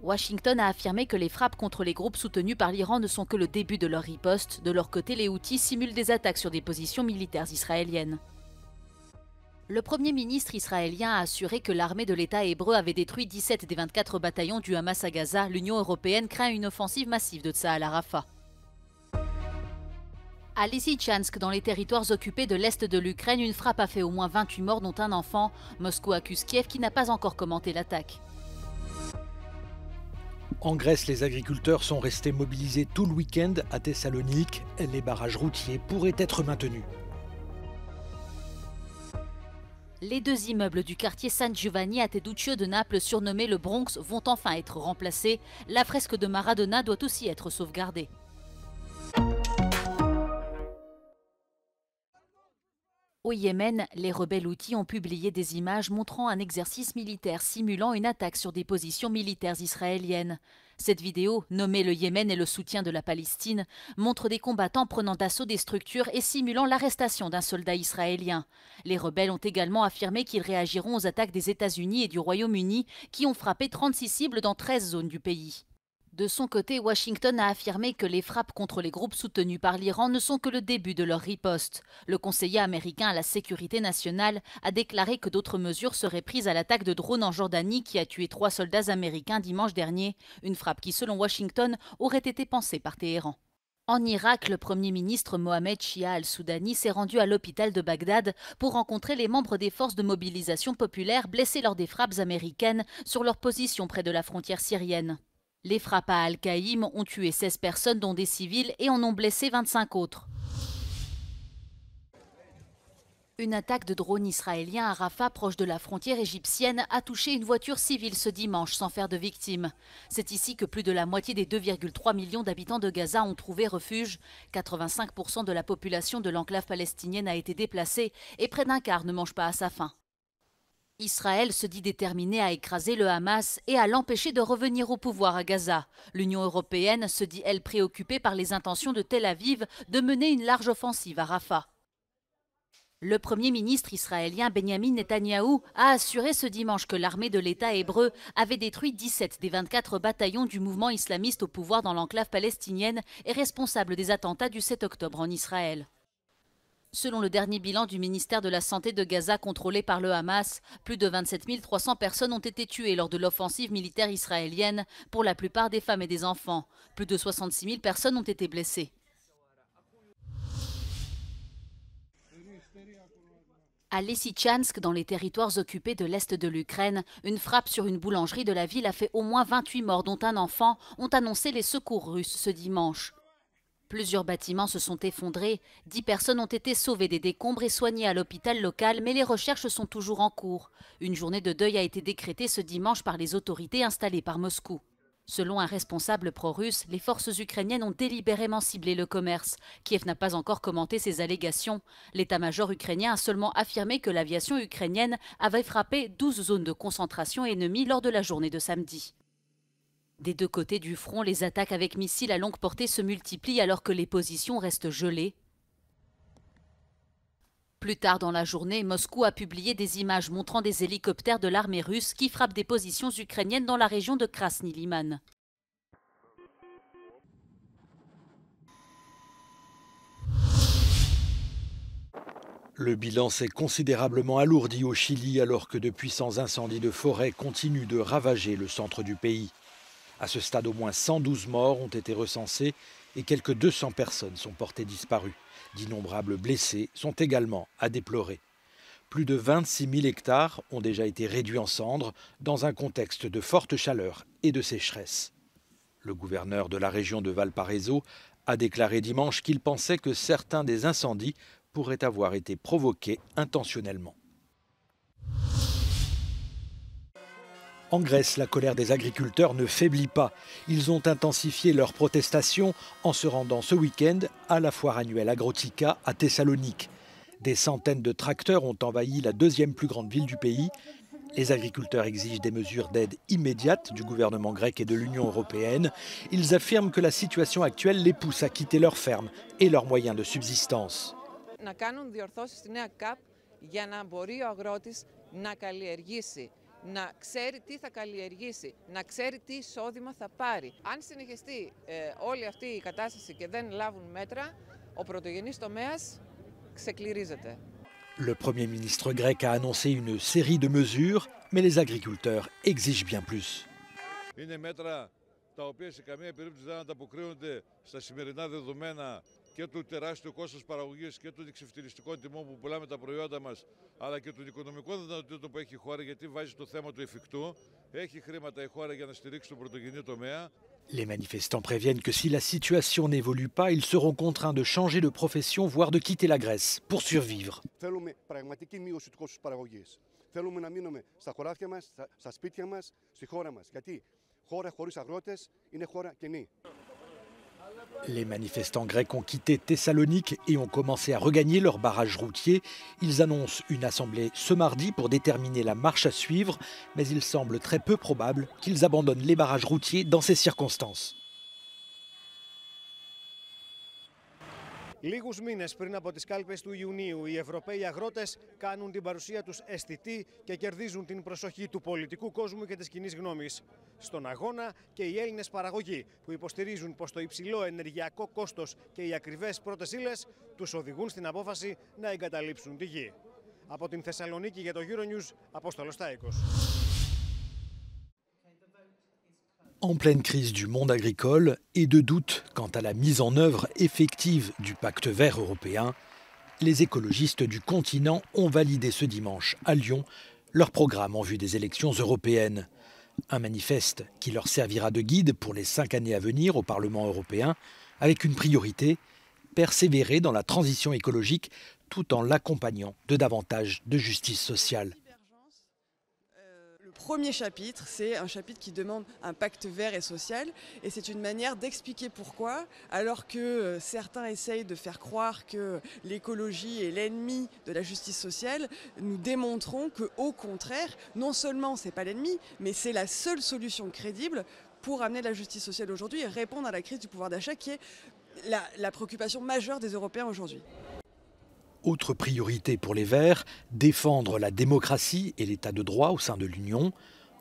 Washington a affirmé que les frappes contre les groupes soutenus par l'Iran ne sont que le début de leur riposte. De leur côté, les Outils simulent des attaques sur des positions militaires israéliennes. Le Premier ministre israélien a assuré que l'armée de l'État hébreu avait détruit 17 des 24 bataillons du Hamas à Gaza. L'Union européenne craint une offensive massive de Tsahal à À Lysychansk, dans les territoires occupés de l'est de l'Ukraine, une frappe a fait au moins 28 morts, dont un enfant. Moscou accuse Kiev qui n'a pas encore commenté l'attaque. En Grèce, les agriculteurs sont restés mobilisés tout le week-end à Thessalonique. Les barrages routiers pourraient être maintenus. Les deux immeubles du quartier San Giovanni à Teduccio de Naples, surnommé le Bronx, vont enfin être remplacés. La fresque de Maradona doit aussi être sauvegardée. Au Yémen, les rebelles outils ont publié des images montrant un exercice militaire simulant une attaque sur des positions militaires israéliennes. Cette vidéo, nommée Le Yémen et le soutien de la Palestine, montre des combattants prenant d'assaut des structures et simulant l'arrestation d'un soldat israélien. Les rebelles ont également affirmé qu'ils réagiront aux attaques des États-Unis et du Royaume-Uni qui ont frappé 36 cibles dans 13 zones du pays. De son côté, Washington a affirmé que les frappes contre les groupes soutenus par l'Iran ne sont que le début de leur riposte. Le conseiller américain à la sécurité nationale a déclaré que d'autres mesures seraient prises à l'attaque de drones en Jordanie qui a tué trois soldats américains dimanche dernier, une frappe qui, selon Washington, aurait été pensée par Téhéran. En Irak, le Premier ministre Mohamed Shia al-Soudani s'est rendu à l'hôpital de Bagdad pour rencontrer les membres des forces de mobilisation populaire blessés lors des frappes américaines sur leur position près de la frontière syrienne. Les frappes à Al-Qaïm ont tué 16 personnes, dont des civils, et en ont blessé 25 autres. Une attaque de drone israélien à Rafah, proche de la frontière égyptienne, a touché une voiture civile ce dimanche sans faire de victimes. C'est ici que plus de la moitié des 2,3 millions d'habitants de Gaza ont trouvé refuge. 85% de la population de l'enclave palestinienne a été déplacée et près d'un quart ne mange pas à sa faim. Israël se dit déterminé à écraser le Hamas et à l'empêcher de revenir au pouvoir à Gaza. L'Union européenne se dit, elle, préoccupée par les intentions de Tel Aviv de mener une large offensive à Rafah. Le Premier ministre israélien Benjamin Netanyahou a assuré ce dimanche que l'armée de l'État hébreu avait détruit 17 des 24 bataillons du mouvement islamiste au pouvoir dans l'enclave palestinienne et responsable des attentats du 7 octobre en Israël. Selon le dernier bilan du ministère de la Santé de Gaza contrôlé par le Hamas, plus de 27 300 personnes ont été tuées lors de l'offensive militaire israélienne, pour la plupart des femmes et des enfants. Plus de 66 000 personnes ont été blessées. À Lesychansk dans les territoires occupés de l'est de l'Ukraine, une frappe sur une boulangerie de la ville a fait au moins 28 morts, dont un enfant, ont annoncé les secours russes ce dimanche. Plusieurs bâtiments se sont effondrés, dix personnes ont été sauvées des décombres et soignées à l'hôpital local, mais les recherches sont toujours en cours. Une journée de deuil a été décrétée ce dimanche par les autorités installées par Moscou. Selon un responsable pro-russe, les forces ukrainiennes ont délibérément ciblé le commerce. Kiev n'a pas encore commenté ces allégations. L'état-major ukrainien a seulement affirmé que l'aviation ukrainienne avait frappé 12 zones de concentration ennemies lors de la journée de samedi. Des deux côtés du front, les attaques avec missiles à longue portée se multiplient alors que les positions restent gelées. Plus tard dans la journée, Moscou a publié des images montrant des hélicoptères de l'armée russe qui frappent des positions ukrainiennes dans la région de Krasny-Liman. Le bilan s'est considérablement alourdi au Chili alors que de puissants incendies de forêt continuent de ravager le centre du pays. À ce stade, au moins 112 morts ont été recensés et quelques 200 personnes sont portées disparues. D'innombrables blessés sont également à déplorer. Plus de 26 000 hectares ont déjà été réduits en cendres dans un contexte de forte chaleur et de sécheresse. Le gouverneur de la région de Valparaiso a déclaré dimanche qu'il pensait que certains des incendies pourraient avoir été provoqués intentionnellement. En Grèce, la colère des agriculteurs ne faiblit pas. Ils ont intensifié leurs protestations en se rendant ce week-end à la foire annuelle Agrotica à Thessalonique. Des centaines de tracteurs ont envahi la deuxième plus grande ville du pays. Les agriculteurs exigent des mesures d'aide immédiate du gouvernement grec et de l'Union européenne. Ils affirment que la situation actuelle les pousse à quitter leurs fermes et leurs moyens de subsistance. να ξέρει τι θα καλλιεργήσει, να ξέρει τι εισόδημα θα πάρει. Αν συνεχιστεί ε, όλη αυτή η κατάσταση και δεν λάβουν μέτρα, ο πρωτογενής τομέας ξεκληρίζεται. Le Premier ministre grec a annoncé une série de mesures, mais les agriculteurs exigent bien plus. Είναι μέτρα τα οποία σε καμία περίπτωση δεν ανταποκρίνονται στα σημερινά δεδομένα και του τεράστιου κόστου παραγωγή και των εξευτηριστικών τιμών που πουλάμε τα προϊόντα μα, αλλά και των οικονομικών δυνατοτήτων που έχει η χώρα, γιατί βάζει το θέμα του εφικτού. Έχει χρήματα η χώρα για να στηρίξει τον πρωτογενή τομέα. Les manifestants préviennent que si la situation n'évolue pas, ils seront contraints de changer de profession, voire de quitter la Grèce, pour survivre. Θέλουμε πραγματική μείωση του κόστου παραγωγή. Θέλουμε να μείνουμε στα χωράφια μα, στα σπίτια μα, στη χώρα μα. Γιατί χώρα χωρί αγρότε είναι χώρα κενή. Les manifestants grecs ont quitté Thessalonique et ont commencé à regagner leurs barrages routiers. Ils annoncent une assemblée ce mardi pour déterminer la marche à suivre, mais il semble très peu probable qu'ils abandonnent les barrages routiers dans ces circonstances. Λίγου μήνε πριν από τι κάλπε του Ιουνίου, οι Ευρωπαίοι αγρότε κάνουν την παρουσία του αισθητή και κερδίζουν την προσοχή του πολιτικού κόσμου και τη κοινή γνώμη. Στον αγώνα και οι Έλληνε παραγωγοί, που υποστηρίζουν πω το υψηλό ενεργειακό κόστο και οι ακριβέ πρώτε ύλε του οδηγούν στην απόφαση να εγκαταλείψουν τη γη. Από την Θεσσαλονίκη για το Euronews, Απόστολο Τάικο. en pleine crise du monde agricole et de doutes quant à la mise en œuvre effective du pacte vert européen, les écologistes du continent ont validé ce dimanche à Lyon leur programme en vue des élections européennes. Un manifeste qui leur servira de guide pour les cinq années à venir au Parlement européen, avec une priorité, persévérer dans la transition écologique tout en l'accompagnant de davantage de justice sociale premier chapitre, c'est un chapitre qui demande un pacte vert et social, et c'est une manière d'expliquer pourquoi, alors que euh, certains essayent de faire croire que l'écologie est l'ennemi de la justice sociale, nous démontrons que, au contraire, non seulement n'est pas l'ennemi, mais c'est la seule solution crédible pour amener la justice sociale aujourd'hui et répondre à la crise du pouvoir d'achat qui est la préoccupation majeure des Européens aujourd'hui. Autre priorité pour les Verts, défendre la démocratie et l'état de droit au sein de l'Union.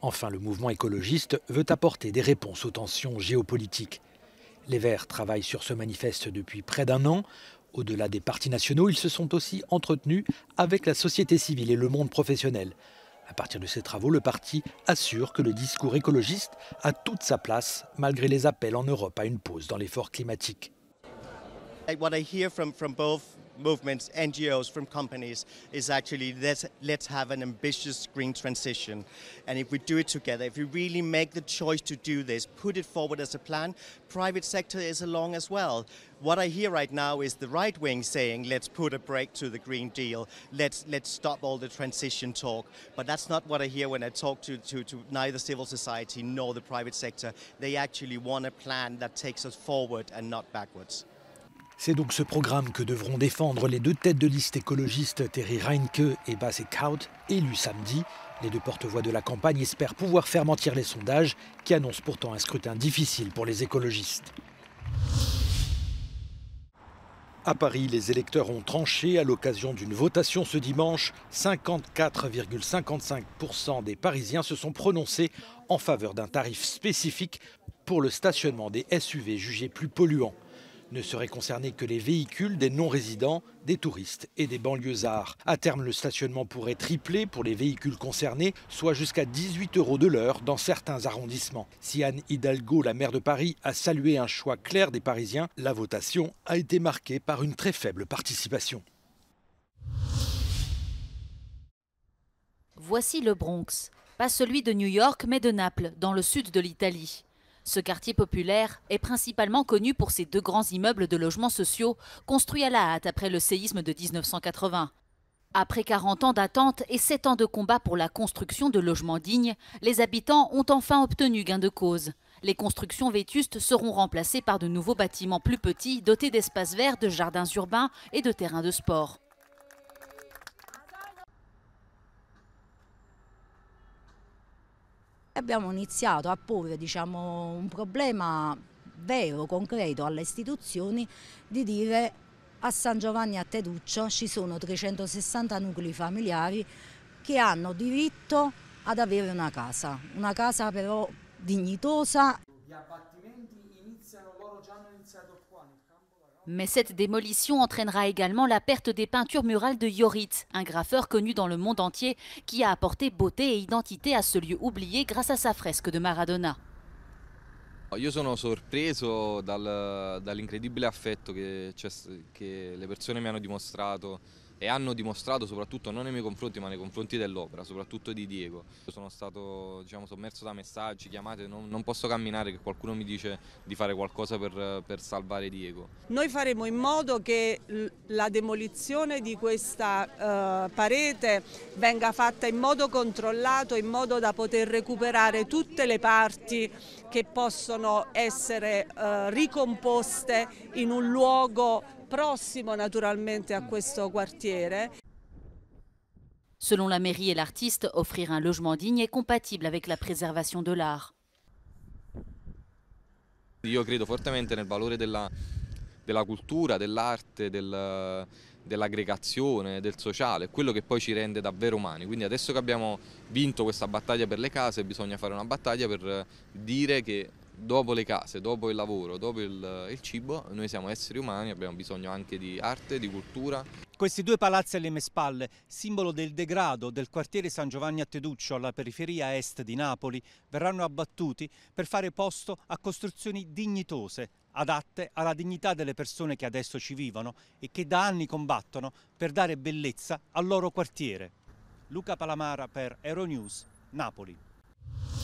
Enfin, le mouvement écologiste veut apporter des réponses aux tensions géopolitiques. Les Verts travaillent sur ce manifeste depuis près d'un an. Au-delà des partis nationaux, ils se sont aussi entretenus avec la société civile et le monde professionnel. À partir de ces travaux, le parti assure que le discours écologiste a toute sa place, malgré les appels en Europe à une pause dans l'effort climatique. movements, NGOs, from companies is actually let's, let's have an ambitious green transition. And if we do it together, if we really make the choice to do this, put it forward as a plan, private sector is along as well. What I hear right now is the right wing saying, let's put a break to the Green Deal, let's, let's stop all the transition talk. But that's not what I hear when I talk to, to, to neither civil society nor the private sector. They actually want a plan that takes us forward and not backwards. C'est donc ce programme que devront défendre les deux têtes de liste écologistes Terry Reinke et Basse Kaut, élus samedi. Les deux porte-voix de la campagne espèrent pouvoir faire mentir les sondages, qui annoncent pourtant un scrutin difficile pour les écologistes. À Paris, les électeurs ont tranché à l'occasion d'une votation ce dimanche. 54,55% des Parisiens se sont prononcés en faveur d'un tarif spécifique pour le stationnement des SUV jugés plus polluants. Ne seraient concernés que les véhicules des non-résidents, des touristes et des banlieusards. À terme, le stationnement pourrait tripler pour les véhicules concernés, soit jusqu'à 18 euros de l'heure dans certains arrondissements. Si Anne Hidalgo, la maire de Paris, a salué un choix clair des Parisiens, la votation a été marquée par une très faible participation. Voici le Bronx, pas celui de New York mais de Naples, dans le sud de l'Italie. Ce quartier populaire est principalement connu pour ses deux grands immeubles de logements sociaux construits à la hâte après le séisme de 1980. Après 40 ans d'attente et 7 ans de combat pour la construction de logements dignes, les habitants ont enfin obtenu gain de cause. Les constructions vétustes seront remplacées par de nouveaux bâtiments plus petits dotés d'espaces verts, de jardins urbains et de terrains de sport. e abbiamo iniziato a porre diciamo, un problema vero, concreto alle istituzioni di dire a San Giovanni a Teduccio ci sono 360 nuclei familiari che hanno diritto ad avere una casa, una casa però dignitosa. Gli abbattimenti iniziano, loro già hanno iniziato Mais cette démolition entraînera également la perte des peintures murales de Yorit, un graffeur connu dans le monde entier qui a apporté beauté et identité à ce lieu oublié grâce à sa fresque de Maradona. Je suis surpris par dall'incredibile affetto que les che m'ont persone e hanno dimostrato soprattutto non nei miei confronti ma nei confronti dell'opera, soprattutto di Diego. Sono stato diciamo, sommerso da messaggi, chiamate, non, non, posso camminare che qualcuno mi dice di fare qualcosa per, per salvare Diego. Noi faremo in modo che la demolizione di questa uh, parete venga fatta in modo controllato, in modo da poter recuperare tutte le parti che possono essere uh, ricomposte in un luogo prossimo naturalmente a questo quartiere. Selon la mairie et l'artiste, offrir un logement digne est compatible avec la préservation de l'art. Io credo fortemente nel valore della, della cultura, dell'arte, del, dell'aggregazione, del sociale, quello che poi ci rende davvero umani. Quindi adesso che abbiamo vinto questa battaglia per le case bisogna fare una battaglia per dire che dopo le case, dopo il lavoro, dopo il, il, cibo, noi siamo esseri umani, abbiamo bisogno anche di arte, di cultura. Questi due palazzi alle mie spalle, simbolo del degrado del quartiere San Giovanni a Teduccio alla periferia est di Napoli, verranno abbattuti per fare posto a costruzioni dignitose, adatte alla dignità delle persone che adesso ci vivono e che da anni combattono per dare bellezza al loro quartiere. Luca Palamara per Euronews, Napoli.